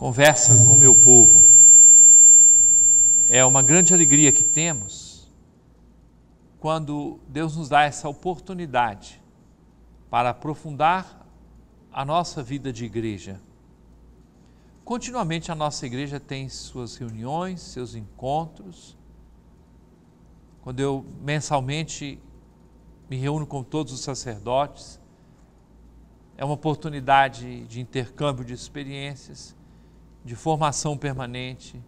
conversa com o meu povo. É uma grande alegria que temos quando Deus nos dá essa oportunidade para aprofundar a nossa vida de igreja. Continuamente a nossa igreja tem suas reuniões, seus encontros. Quando eu mensalmente me reúno com todos os sacerdotes, é uma oportunidade de intercâmbio de experiências de formação permanente,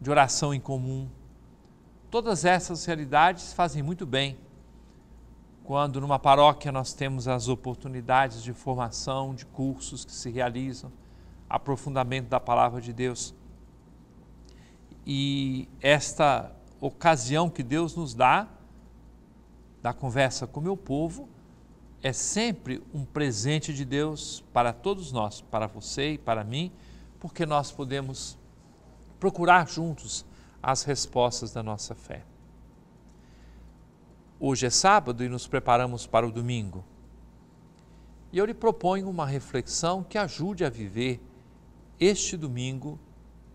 de oração em comum. Todas essas realidades fazem muito bem quando numa paróquia nós temos as oportunidades de formação, de cursos que se realizam, aprofundamento da palavra de Deus. E esta ocasião que Deus nos dá da conversa com o meu povo é sempre um presente de Deus para todos nós, para você e para mim porque nós podemos procurar juntos as respostas da nossa fé. Hoje é sábado e nos preparamos para o domingo. E eu lhe proponho uma reflexão que ajude a viver este domingo,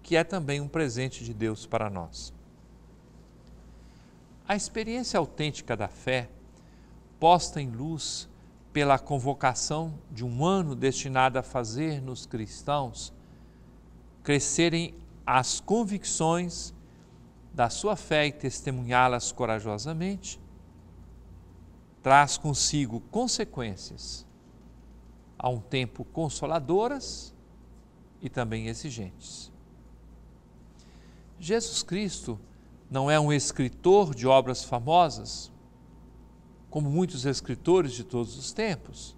que é também um presente de Deus para nós. A experiência autêntica da fé, posta em luz pela convocação de um ano destinado a fazer-nos cristãos, crescerem as convicções da sua fé e testemunhá-las corajosamente, traz consigo consequências, a um tempo consoladoras e também exigentes. Jesus Cristo não é um escritor de obras famosas, como muitos escritores de todos os tempos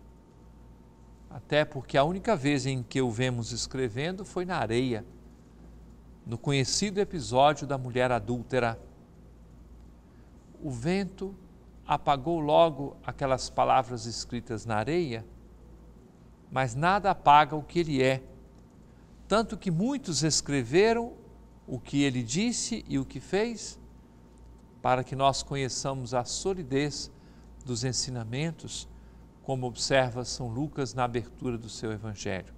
até porque a única vez em que o vemos escrevendo foi na areia, no conhecido episódio da mulher adúltera. O vento apagou logo aquelas palavras escritas na areia, mas nada apaga o que ele é, tanto que muitos escreveram o que ele disse e o que fez, para que nós conheçamos a solidez dos ensinamentos como observa São Lucas na abertura do seu Evangelho.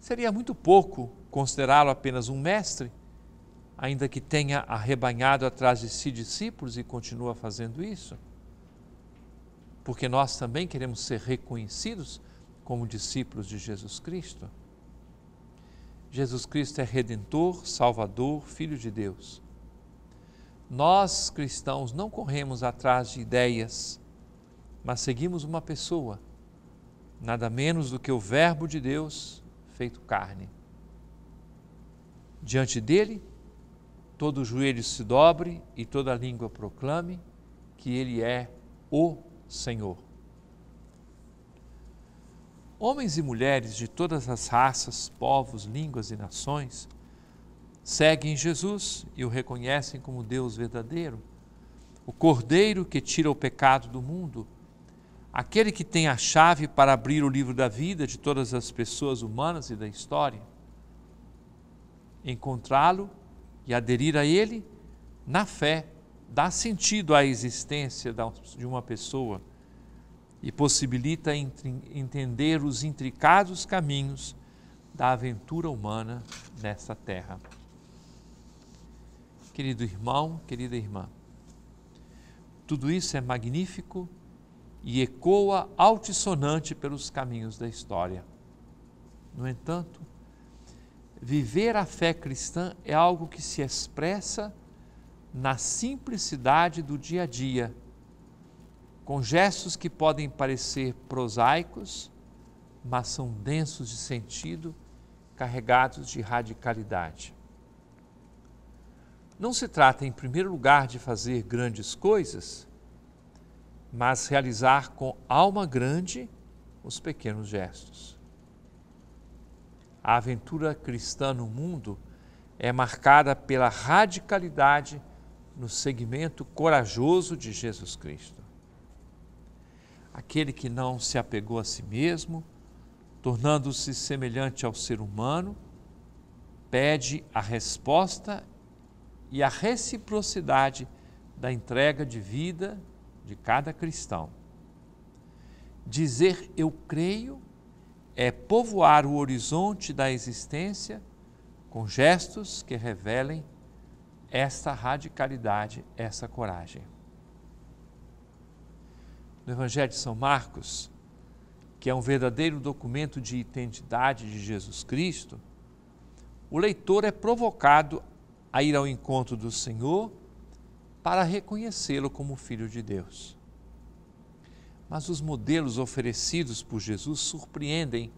Seria muito pouco considerá-lo apenas um mestre, ainda que tenha arrebanhado atrás de si discípulos e continua fazendo isso? Porque nós também queremos ser reconhecidos como discípulos de Jesus Cristo. Jesus Cristo é redentor, salvador, filho de Deus. Nós cristãos não corremos atrás de ideias, mas seguimos uma pessoa, nada menos do que o Verbo de Deus feito carne. Diante dele, todo joelho se dobre e toda língua proclame que ele é o Senhor. Homens e mulheres de todas as raças, povos, línguas e nações seguem Jesus e o reconhecem como Deus verdadeiro, o Cordeiro que tira o pecado do mundo aquele que tem a chave para abrir o livro da vida de todas as pessoas humanas e da história, encontrá-lo e aderir a ele na fé dá sentido à existência de uma pessoa e possibilita entender os intricados caminhos da aventura humana nesta terra. Querido irmão, querida irmã, tudo isso é magnífico e ecoa altissonante pelos caminhos da história. No entanto, viver a fé cristã é algo que se expressa na simplicidade do dia a dia, com gestos que podem parecer prosaicos, mas são densos de sentido, carregados de radicalidade. Não se trata, em primeiro lugar, de fazer grandes coisas, mas realizar com alma grande os pequenos gestos. A aventura cristã no mundo é marcada pela radicalidade no segmento corajoso de Jesus Cristo. Aquele que não se apegou a si mesmo, tornando-se semelhante ao ser humano, pede a resposta e a reciprocidade da entrega de vida, de cada cristão. Dizer eu creio é povoar o horizonte da existência com gestos que revelem esta radicalidade, essa coragem. No Evangelho de São Marcos, que é um verdadeiro documento de identidade de Jesus Cristo, o leitor é provocado a ir ao encontro do Senhor para reconhecê-lo como Filho de Deus. Mas os modelos oferecidos por Jesus surpreendem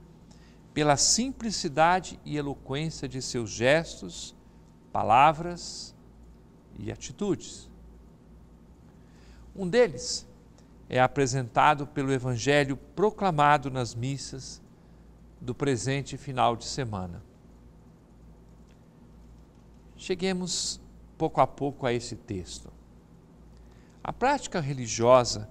pela simplicidade e eloquência de seus gestos, palavras e atitudes. Um deles é apresentado pelo Evangelho proclamado nas missas do presente final de semana. Cheguemos pouco a pouco a esse texto. A prática religiosa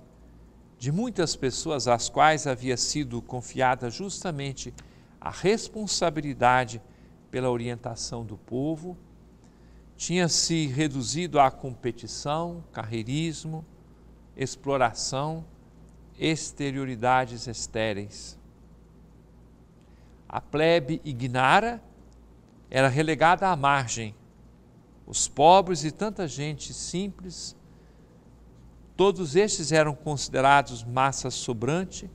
de muitas pessoas às quais havia sido confiada justamente a responsabilidade pela orientação do povo, tinha se reduzido à competição, carreirismo, exploração, exterioridades estéreis. A plebe ignara era relegada à margem. Os pobres e tanta gente simples Todos estes eram considerados massa sobrante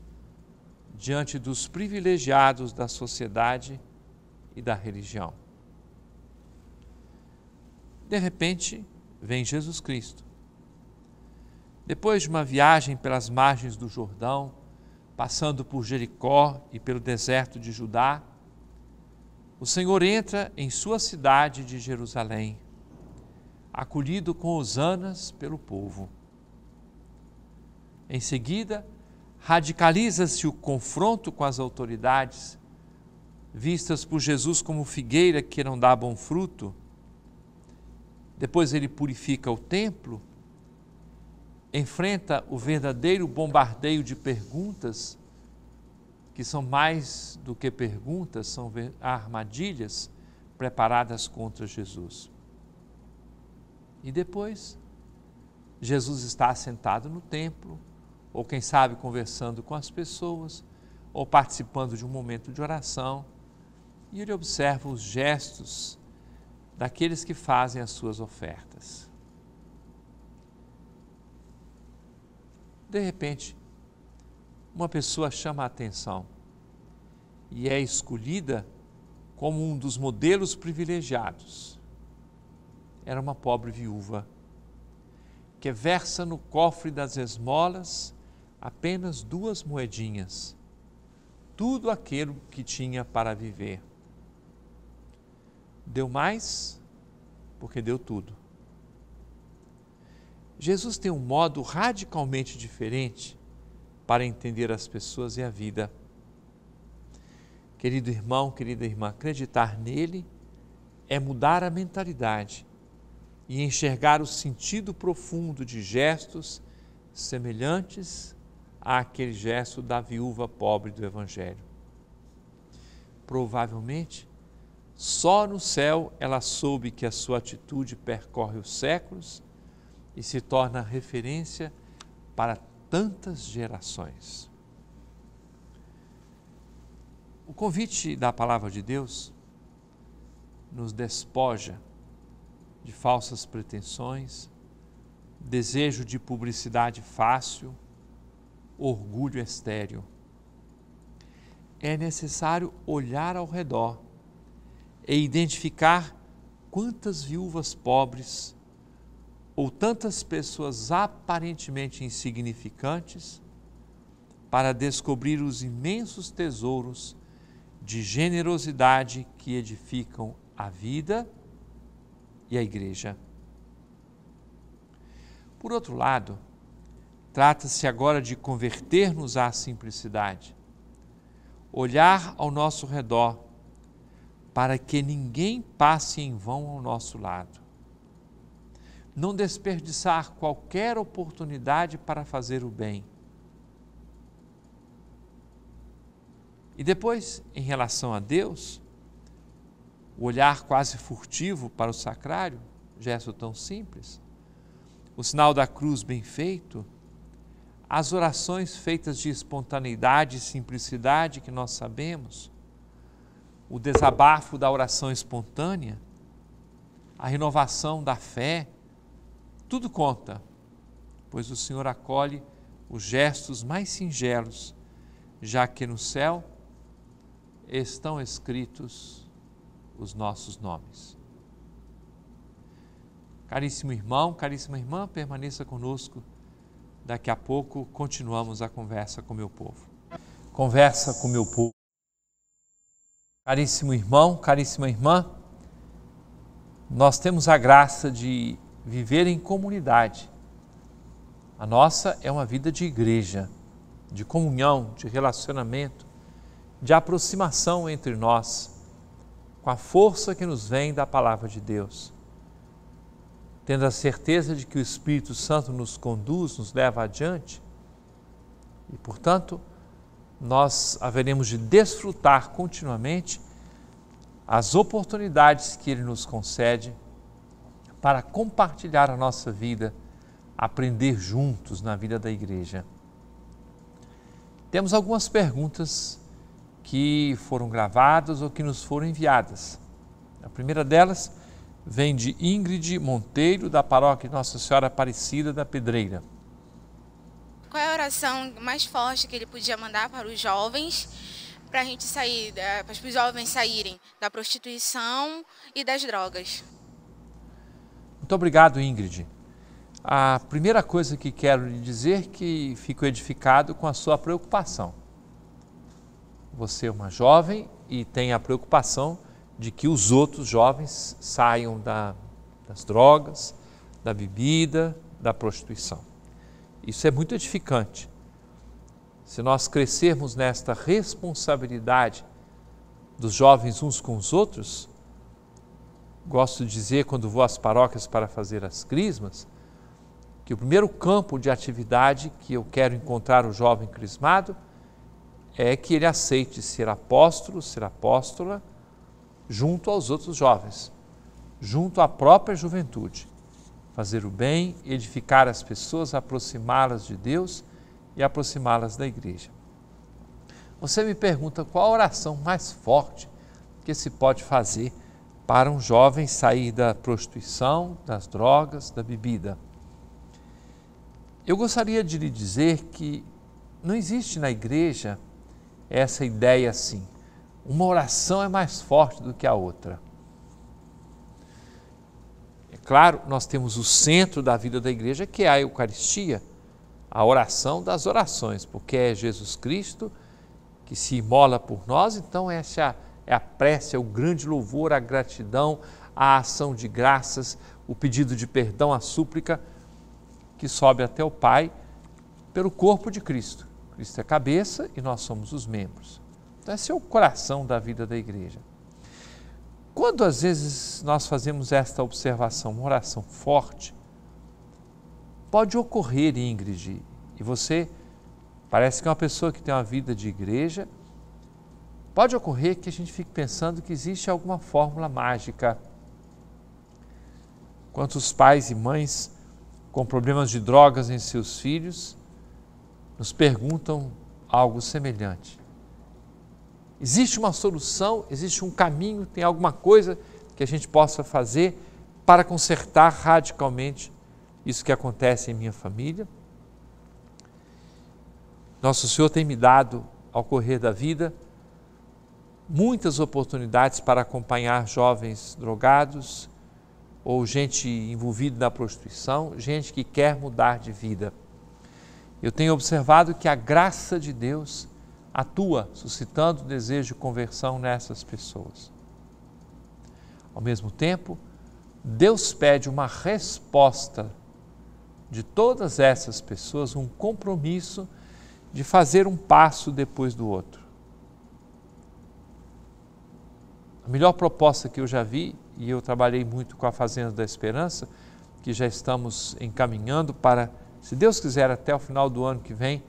diante dos privilegiados da sociedade e da religião. De repente, vem Jesus Cristo. Depois de uma viagem pelas margens do Jordão, passando por Jericó e pelo deserto de Judá, o Senhor entra em sua cidade de Jerusalém, acolhido com hosanas pelo povo. Em seguida, radicaliza-se o confronto com as autoridades, vistas por Jesus como figueira que não dá bom fruto. Depois ele purifica o templo, enfrenta o verdadeiro bombardeio de perguntas, que são mais do que perguntas, são armadilhas preparadas contra Jesus. E depois, Jesus está sentado no templo, ou quem sabe conversando com as pessoas, ou participando de um momento de oração, e ele observa os gestos daqueles que fazem as suas ofertas. De repente, uma pessoa chama a atenção e é escolhida como um dos modelos privilegiados. Era uma pobre viúva que versa no cofre das esmolas apenas duas moedinhas, tudo aquilo que tinha para viver. Deu mais porque deu tudo. Jesus tem um modo radicalmente diferente para entender as pessoas e a vida. Querido irmão, querida irmã, acreditar nele é mudar a mentalidade e enxergar o sentido profundo de gestos semelhantes àquele gesto da viúva pobre do Evangelho. Provavelmente, só no céu ela soube que a sua atitude percorre os séculos e se torna referência para tantas gerações. O convite da palavra de Deus nos despoja de falsas pretensões, desejo de publicidade fácil, orgulho estéreo. É necessário olhar ao redor e identificar quantas viúvas pobres ou tantas pessoas aparentemente insignificantes para descobrir os imensos tesouros de generosidade que edificam a vida e a igreja. Por outro lado, Trata-se agora de converter-nos à simplicidade, olhar ao nosso redor, para que ninguém passe em vão ao nosso lado. Não desperdiçar qualquer oportunidade para fazer o bem. E depois, em relação a Deus, o olhar quase furtivo para o sacrário, gesto tão simples, o sinal da cruz bem feito, as orações feitas de espontaneidade e simplicidade que nós sabemos, o desabafo da oração espontânea, a renovação da fé, tudo conta, pois o Senhor acolhe os gestos mais singelos, já que no céu estão escritos os nossos nomes. Caríssimo irmão, caríssima irmã, permaneça conosco Daqui a pouco continuamos a conversa com meu povo. Conversa com meu povo. Caríssimo irmão, caríssima irmã, nós temos a graça de viver em comunidade. A nossa é uma vida de igreja, de comunhão, de relacionamento, de aproximação entre nós, com a força que nos vem da palavra de Deus tendo a certeza de que o Espírito Santo nos conduz, nos leva adiante, e portanto, nós haveremos de desfrutar continuamente as oportunidades que Ele nos concede para compartilhar a nossa vida, aprender juntos na vida da igreja. Temos algumas perguntas que foram gravadas ou que nos foram enviadas. A primeira delas vem de Ingrid Monteiro, da paróquia Nossa Senhora Aparecida da Pedreira. Qual é a oração mais forte que ele podia mandar para os jovens, para a gente sair, para os jovens saírem da prostituição e das drogas? Muito obrigado, Ingrid. A primeira coisa que quero lhe dizer é que fico edificado com a sua preocupação. Você é uma jovem e tem a preocupação de que os outros jovens saiam da, das drogas, da bebida, da prostituição. Isso é muito edificante. Se nós crescermos nesta responsabilidade dos jovens uns com os outros, gosto de dizer quando vou às paróquias para fazer as crismas, que o primeiro campo de atividade que eu quero encontrar o jovem crismado é que ele aceite ser apóstolo, ser apóstola junto aos outros jovens, junto à própria juventude. Fazer o bem, edificar as pessoas, aproximá-las de Deus e aproximá-las da igreja. Você me pergunta qual a oração mais forte que se pode fazer para um jovem sair da prostituição, das drogas, da bebida. Eu gostaria de lhe dizer que não existe na igreja essa ideia assim. Uma oração é mais forte do que a outra. É claro, nós temos o centro da vida da igreja, que é a Eucaristia, a oração das orações, porque é Jesus Cristo que se imola por nós, então essa é a prece, é o grande louvor, a gratidão, a ação de graças, o pedido de perdão, a súplica que sobe até o Pai pelo corpo de Cristo. Cristo é a cabeça e nós somos os membros. Então, esse é o coração da vida da igreja. Quando às vezes nós fazemos esta observação, uma oração forte, pode ocorrer, Ingrid, e você parece que é uma pessoa que tem uma vida de igreja, pode ocorrer que a gente fique pensando que existe alguma fórmula mágica. Quantos pais e mães com problemas de drogas em seus filhos nos perguntam algo semelhante. Existe uma solução, existe um caminho, tem alguma coisa que a gente possa fazer para consertar radicalmente isso que acontece em minha família. Nosso Senhor tem me dado, ao correr da vida, muitas oportunidades para acompanhar jovens drogados ou gente envolvida na prostituição, gente que quer mudar de vida. Eu tenho observado que a graça de Deus atua suscitando desejo de conversão nessas pessoas. Ao mesmo tempo, Deus pede uma resposta de todas essas pessoas, um compromisso de fazer um passo depois do outro. A melhor proposta que eu já vi, e eu trabalhei muito com a Fazenda da Esperança, que já estamos encaminhando para, se Deus quiser, até o final do ano que vem,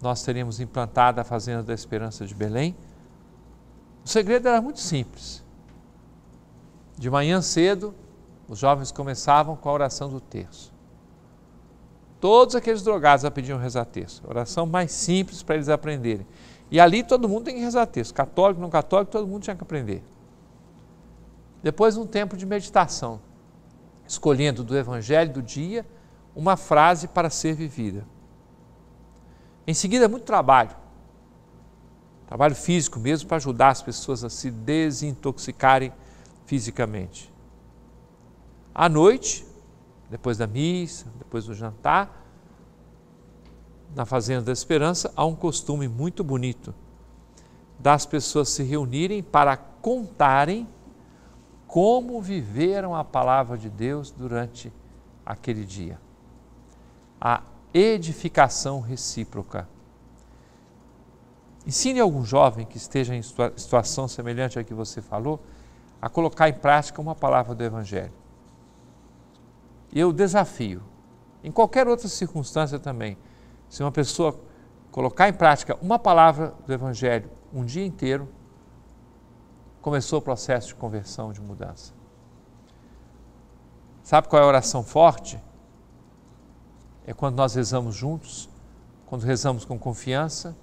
nós teríamos implantado a Fazenda da Esperança de Belém. O segredo era muito simples. De manhã cedo, os jovens começavam com a oração do terço. Todos aqueles drogados já pediam rezar terço. Oração mais simples para eles aprenderem. E ali todo mundo tem que rezar terço. Católico, não católico, todo mundo tinha que aprender. Depois um tempo de meditação, escolhendo do evangelho do dia uma frase para ser vivida. Em seguida, muito trabalho. Trabalho físico mesmo para ajudar as pessoas a se desintoxicarem fisicamente. À noite, depois da missa, depois do jantar, na Fazenda da Esperança, há um costume muito bonito das pessoas se reunirem para contarem como viveram a palavra de Deus durante aquele dia. A edificação recíproca. Ensine algum jovem que esteja em situação semelhante à que você falou a colocar em prática uma palavra do Evangelho. Eu desafio, em qualquer outra circunstância também, se uma pessoa colocar em prática uma palavra do Evangelho um dia inteiro, começou o processo de conversão, de mudança. Sabe qual é a oração forte? é quando nós rezamos juntos, quando rezamos com confiança,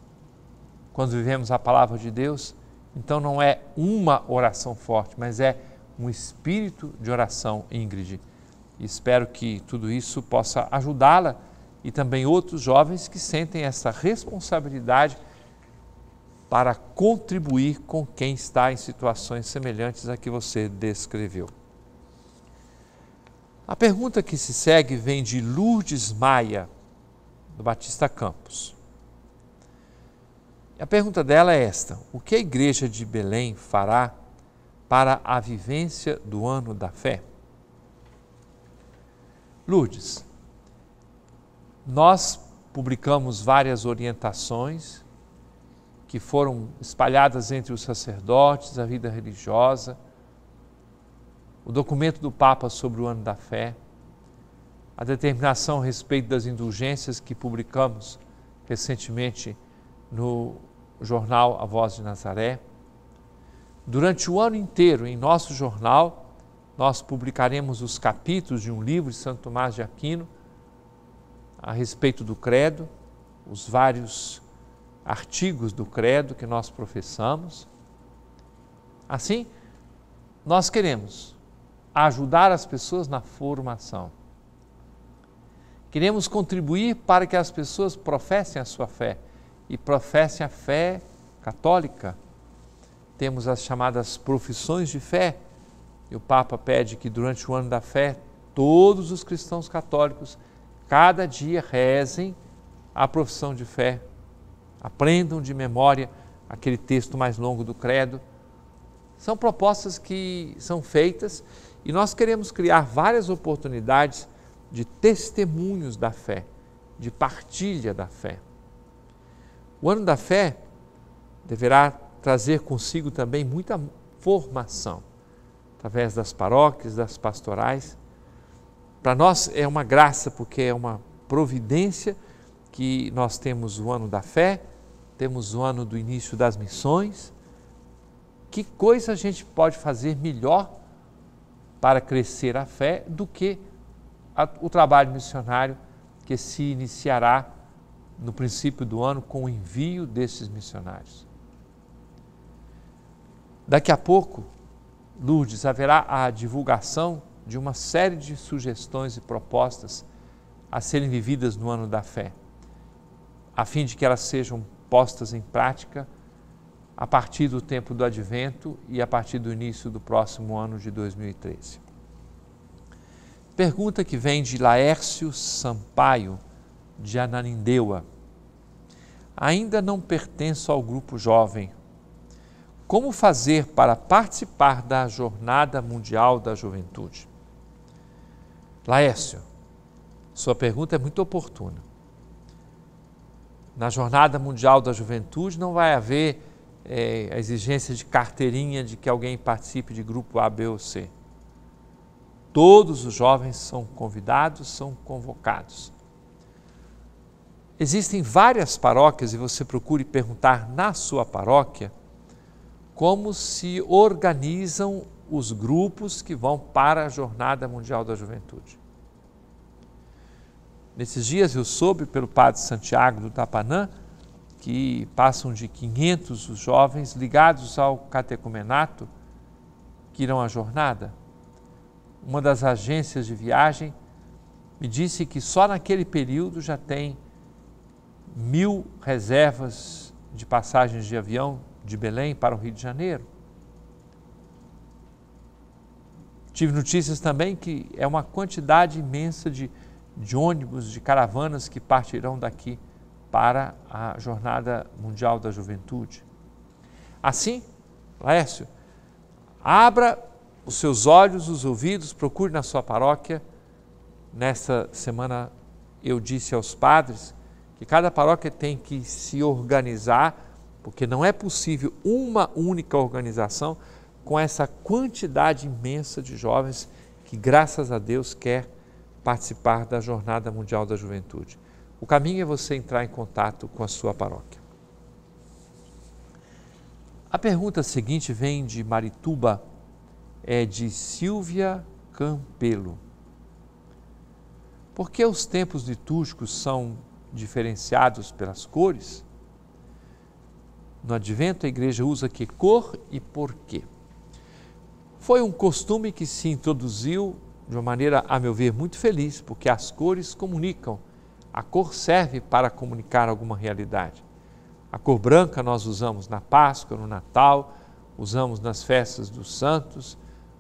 quando vivemos a palavra de Deus. Então não é uma oração forte, mas é um espírito de oração, Ingrid. E espero que tudo isso possa ajudá-la e também outros jovens que sentem essa responsabilidade para contribuir com quem está em situações semelhantes à que você descreveu. A pergunta que se segue vem de Lourdes Maia, do Batista Campos. A pergunta dela é esta: O que a igreja de Belém fará para a vivência do ano da fé? Lourdes, nós publicamos várias orientações que foram espalhadas entre os sacerdotes, a vida religiosa, o documento do Papa sobre o ano da fé, a determinação a respeito das indulgências que publicamos recentemente no jornal A Voz de Nazaré. Durante o ano inteiro, em nosso jornal, nós publicaremos os capítulos de um livro de Santo Tomás de Aquino a respeito do Credo, os vários artigos do Credo que nós professamos. Assim, nós queremos ajudar as pessoas na formação. Queremos contribuir para que as pessoas professem a sua fé e professem a fé católica. Temos as chamadas profissões de fé, e o Papa pede que durante o ano da fé todos os cristãos católicos cada dia rezem a profissão de fé, aprendam de memória aquele texto mais longo do Credo. São propostas que são feitas e nós queremos criar várias oportunidades de testemunhos da fé, de partilha da fé. O ano da fé deverá trazer consigo também muita formação, através das paróquias, das pastorais. Para nós é uma graça, porque é uma providência que nós temos o ano da fé, temos o ano do início das missões. Que coisa a gente pode fazer melhor para crescer a fé do que a, o trabalho missionário que se iniciará no princípio do ano com o envio desses missionários. Daqui a pouco, Lourdes, haverá a divulgação de uma série de sugestões e propostas a serem vividas no ano da fé, a fim de que elas sejam postas em prática a partir do tempo do advento e a partir do início do próximo ano de 2013. Pergunta que vem de Laércio Sampaio, de Ananindeua. Ainda não pertenço ao grupo jovem. Como fazer para participar da Jornada Mundial da Juventude? Laércio, sua pergunta é muito oportuna. Na Jornada Mundial da Juventude não vai haver é, a exigência de carteirinha de que alguém participe de grupo A, B ou C. Todos os jovens são convidados, são convocados. Existem várias paróquias e você procure perguntar na sua paróquia como se organizam os grupos que vão para a Jornada Mundial da Juventude. Nesses dias eu soube pelo padre Santiago do Tapanã que passam de 500 os jovens ligados ao catecumenato que irão à jornada. Uma das agências de viagem me disse que só naquele período já tem mil reservas de passagens de avião de Belém para o Rio de Janeiro. Tive notícias também que é uma quantidade imensa de, de ônibus, de caravanas que partirão daqui para a Jornada Mundial da Juventude. Assim, Laércio, abra os seus olhos, os ouvidos, procure na sua paróquia. Nesta semana eu disse aos padres que cada paróquia tem que se organizar, porque não é possível uma única organização com essa quantidade imensa de jovens que, graças a Deus, quer participar da Jornada Mundial da Juventude. O caminho é você entrar em contato com a sua paróquia. A pergunta seguinte vem de Marituba, é de Silvia Campelo. Por que os tempos litúrgicos são diferenciados pelas cores? No advento, a igreja usa que cor e por quê? Foi um costume que se introduziu de uma maneira, a meu ver, muito feliz, porque as cores comunicam a cor serve para comunicar alguma realidade. A cor branca nós usamos na Páscoa, no Natal, usamos nas festas dos santos,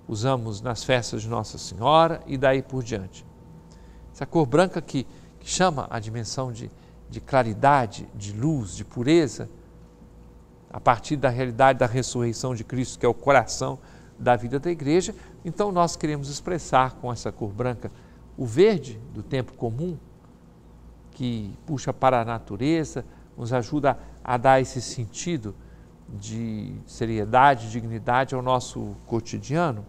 usamos nas festas de Nossa Senhora e daí por diante. Essa cor branca que, que chama a dimensão de, de claridade, de luz, de pureza, a partir da realidade da ressurreição de Cristo, que é o coração da vida da igreja, então nós queremos expressar com essa cor branca o verde do tempo comum, que puxa para a natureza, nos ajuda a dar esse sentido de seriedade, dignidade ao nosso cotidiano.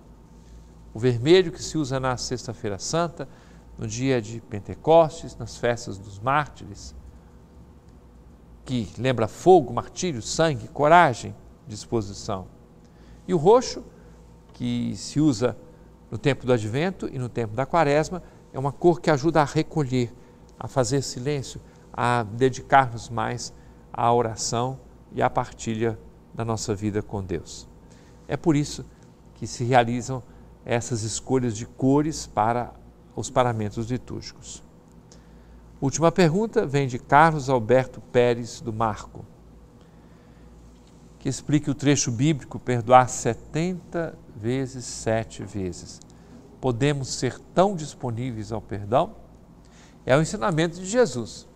O vermelho que se usa na Sexta-feira Santa, no dia de Pentecostes, nas festas dos mártires, que lembra fogo, martírio, sangue, coragem, disposição. E o roxo, que se usa no tempo do Advento e no tempo da Quaresma, é uma cor que ajuda a recolher, a fazer silêncio, a dedicarmos mais à oração e à partilha da nossa vida com Deus. É por isso que se realizam essas escolhas de cores para os paramentos litúrgicos. Última pergunta vem de Carlos Alberto Pérez do Marco, que explica o trecho bíblico perdoar 70 vezes, sete vezes. Podemos ser tão disponíveis ao perdão? É o ensinamento de Jesus.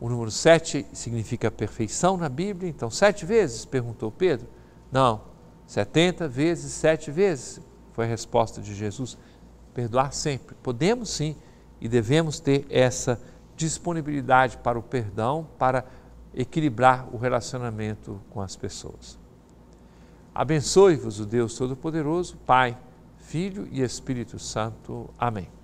O número sete significa perfeição na Bíblia, então sete vezes? perguntou Pedro. Não, setenta vezes, sete vezes foi a resposta de Jesus. Perdoar sempre. Podemos sim e devemos ter essa disponibilidade para o perdão, para equilibrar o relacionamento com as pessoas. Abençoe-vos o Deus Todo-Poderoso, Pai, Filho e Espírito Santo. Amém.